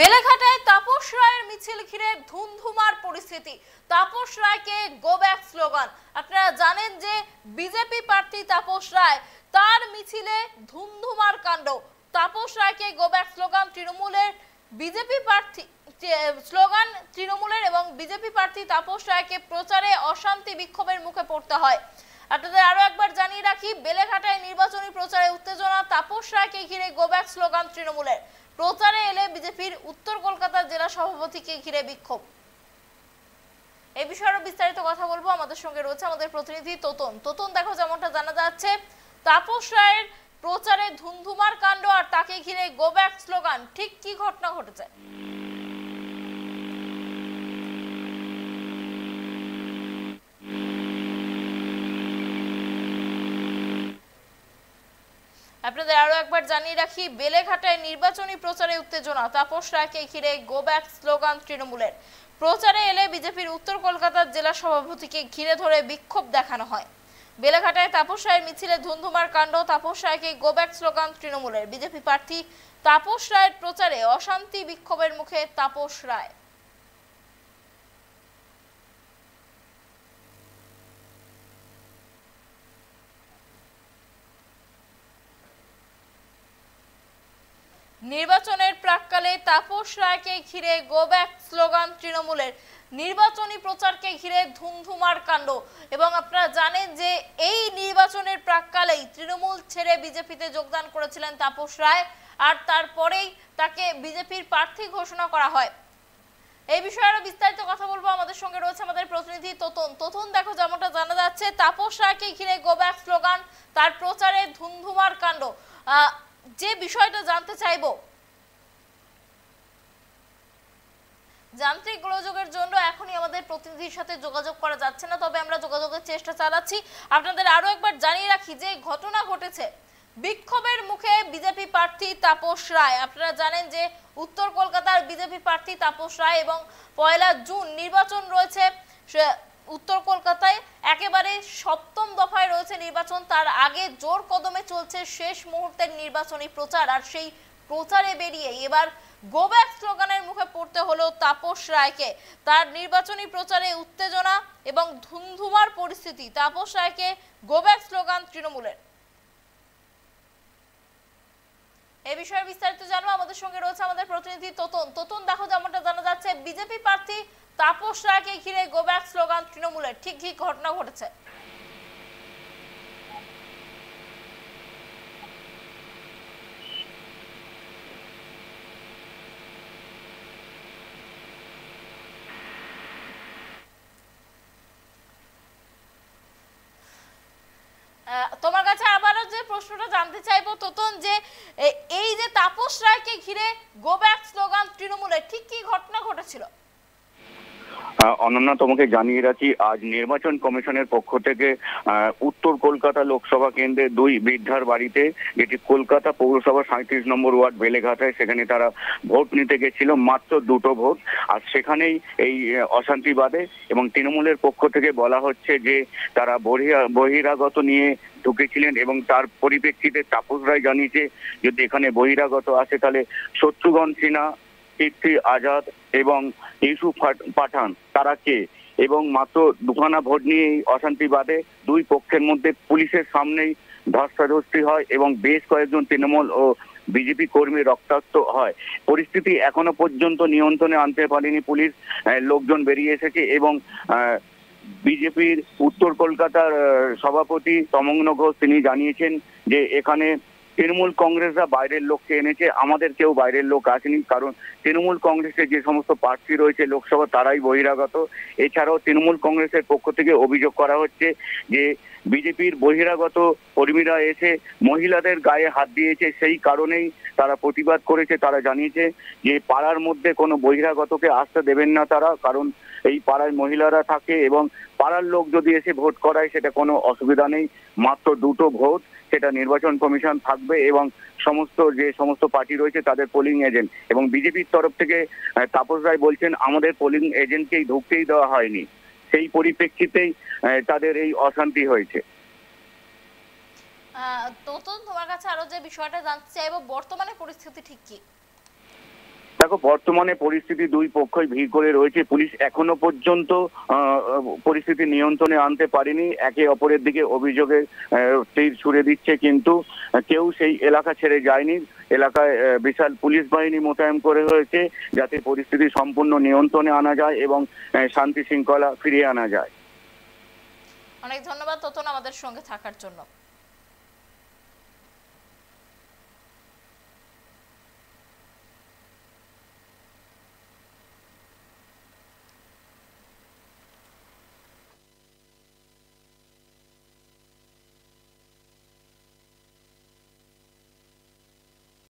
বেলেঘাটায় তাপস রায়ের মিছিল ঘিরে ধুমধুমার পরিস্থিতি তাপস রায়কে গো ব্যাক স্লোগান আপনারা জানেন যে বিজেপি প্রার্থী তাপস রায় তার মিছিলে ধুমধুমার কাণ্ড তাপস রায়কে গো ব্যাক স্লোগান তৃণমূলের বিজেপি প্রার্থী স্লোগান তৃণমূলের এবং বিজেপি প্রার্থী তাপস রায়কে প্রচারে অশান্তি বিক্ষোভের মুখে পড়তে হয় আপনাদের আরো একবার জানিয়ে রাখি বেলেঘাটায় নির্বাচনী প্রচারে উত্তেজনা তাপস রায়কে ঘিরে গো ব্যাক স্লোগান তৃণমূলের প্রচারে এলে বিজেপির উত্তর কলকাতা জেলা সভাপতিকে ঘিরে বিক্ষোভ এ বিষয়ে বিস্তারিত কথা বলবো আমাদের সঙ্গে রয়েছে আমাদের প্রতিনিধি তোতন তোতন দেখো যেমনটা জানা যাচ্ছে তাপস রায়ের প্রচারে ধুমধুমার কাণ্ড আর তাকে ঘিরে গো ব্যাক স্লোগান ঠিক কি ঘটনা ঘটেছে আপনাদের আরও একবার জানিয়ে রাখি বেলেঘাটায় নির্বাচনী প্রচারে উত্তেজনা তাপস রায়কে ঘিরে গো ব্যাক স্লোগান তৃণমূলের প্রচারে এলে বিজেপির উত্তর কলকাতার জেলা সভাপতিকে ঘিরে ধরে বিক্ষোভ দেখানো হয় বেলাঘাটায় তাপস রায়ের মিছিলে ধুন্ধুমার কাণ্ড তাপস রায়কে গো ব্যাক স্লোগান তৃণমূলের বিজেপি প্রার্থী তাপস রায়ের প্রচারে অশান্তি বিক্ষোভের মুখে তাপস রায় নির্বাচনের প্রাককালে তাপস রায়কে ঘিরে গো ব্যাক স্লোগান তৃণমূলের নির্বাচনী প্রচারকে ঘিরে ধুমধুমার কাণ্ড এবং আপনারা জানেন যে এই নির্বাচনের প্রাককালেই তৃণমূল ছেড়ে বিজেপিতে যোগদান করেছিলেন তাপস রায় আর তারপরেই তাকে বিজেপির প্রার্থী ঘোষণা করা হয় এই বিষয়ে আরো বিস্তারিত কথা বলবো আমাদের সঙ্গে রয়েছে আমাদের প্রতিনিধি তোতন তোতন দেখো যেমনটা জানা যাচ্ছে তাপস রায়কে ঘিরে গো ব্যাক স্লোগান তার প্রচারে ধুমধুমার কাণ্ড যে বিষয়টা জানতে চাইব যান্ত্রিক গোলযোগের জন্য এখনই আমাদের প্রতিনিধির সাথে যোগাযোগ করা যাচ্ছে না তবে আমরা যোগাযোগের চেষ্টা চালাচ্ছি আপনাদের আরো একবার জানিয়ে রাখি যে ঘটনা ঘটেছে বিক্ষোভের মুখে বিজেপি প্রার্থী তাপস রায় আপনারা জানেন যে উত্তর কলকাতার বিজেপি প্রার্থী তাপস রায় এবং পয়লা জুন নির্বাচন রয়েছে উত্তর কলকাতায় একেবারে সপ্তম দফায় রয়েছে নির্বাচন তার আগে জোর কদমে চলছে শেষ মুহূর্তের নির্বাচনী প্রচার আর সেই প্রচারে বেরিয়ে এবার গোব্যাক স্লোগানের মুখে পড়তে হলো তাপস রায়কে তার নির্বাচনী প্রচারে উত্তেজনা এবং ধুমধুমার পরিস্থিতি তাপস রায়কে গোব্যাক স্লোগান তৃণমূলের এ বিষয়ে বিস্তারিত জানবো আমাদের সঙ্গে রয়েছে আমাদের প্রতিনিধি ততন তোতন দেখো যেমনটা জানা যাচ্ছে বিজেপি প্রার্থী তাপস রায়কে ঘিরে গোব্যাক স্লোগান তৃণমূলের ঠিক ঠিক ঘটনা ঘটেছে তোমার কাছে আবারও যে প্রশ্নটা জানতে চাইবো ততন যে এই যে তাপস রায়কে ঘিরে গোব্যাক স্লোগান তৃণমূলে ঠিক কি ঘটনা ঘটেছিল অনন্যা তোমাকে জানিয়ে রাখি আজ নির্বাচন কমিশনের পক্ষ থেকে উত্তর কলকাতা লোকসভা কেন্দ্রে দুই বৃদ্ধার বাড়িতে যেটি কলকাতা পৌরসভা সাঁত্রিশ নম্বর ওয়ার্ড বেলেঘাটায় সেখানে তারা ভোট নিতে গেছিল মাত্র দুটো ভোট আর সেখানেই এই অশান্তি বাদে এবং তৃণমূলের পক্ষ থেকে বলা হচ্ছে যে তারা বহিরাগত নিয়ে ঢুকেছিলেন এবং তার পরিপ্রেক্ষিতে তাপস রায় জানিয়েছে যদি এখানে বহিরাগত আসে তাহলে শত্রুঘ্ন সিনহা টিট্রি আজাদ এবং ইসু পাঠান তারা কে এবং মাত্র দুখানা ভোট নিয়ে অশান্তি বাদে দুই পক্ষের মধ্যে পুলিশের সামনেই ধস্তাধস্তি হয় এবং বেশ কয়েকজন তৃণমূল ও বিজেপি কর্মী রক্তাক্ত হয় পরিস্থিতি এখনো পর্যন্ত নিয়ন্ত্রণে আনতে পারেনি পুলিশ লোকজন বেরিয়ে এসেছে এবং বিজেপির উত্তর কলকাতার সভাপতি তমগ্ন ঘোষ তিনি জানিয়েছেন যে এখানে তৃণমূল কংগ্রেসরা বাইরের লোককে এনেছে আমাদের কেউ বাইরের লোক আসেনি কারণ তৃণমূল কংগ্রেসের যে সমস্ত প্রার্থী রয়েছে লোকসভা তারাই বহিরাগত এছাড়াও তৃণমূল কংগ্রেসের পক্ষ থেকে অভিযোগ করা হচ্ছে যে বিজেপির বহিরাগত কর্মীরা এসে মহিলাদের গায়ে হাত দিয়েছে সেই কারণেই তারা প্রতিবাদ করেছে তারা জানিয়েছে যে পাড়ার মধ্যে কোনো বহিরাগতকে আসতে দেবেন না তারা কারণ এই পাড়ায় মহিলারা থাকে এবং পাড়ার লোক যদি এসে ভোট করায় সেটা কোনো অসুবিধা নেই মাত্র দুটো ভোট সেটা নির্বাচন কমিশন থাকবে এবং সমস্ত যে সমস্ত পার্টি রয়েছে তাদের পোলিং এজেন্ট এবং বিজেপির তরফ থেকে তাপস রায় বলছেন আমাদের পোলিং এজেন্টকেই ঢুকতেই দেওয়া হয়নি সেই পরিপ্রেক্ষিতেই তাদের এই অশান্তি হয়েছে তোমার কাছে আরো যে বিষয়টা জানতে চাইবো বর্তমানে পরিস্থিতি ঠিক কি দেখো বর্তমানে পরিস্থিতি দুই পক্ষই ভিড় করে রয়েছে পুলিশ এখনো পর্যন্ত পরিস্থিতি নিয়ন্ত্রণে আনতে পারেনি একে অপরের দিকে অভিযোগে তীর ছুড়ে দিচ্ছে কিন্তু কেউ সেই এলাকা ছেড়ে যায়নি এলাকায় বিশাল পুলিশ বাহিনী মোতায়েন করে হয়েছে যাতে পরিস্থিতি সম্পূর্ণ নিয়ন্ত্রণে আনা যায় এবং শান্তি শৃঙ্খলা ফিরিয়ে আনা যায় অনেক ধন্যবাদ তোতন আমাদের সঙ্গে থাকার জন্য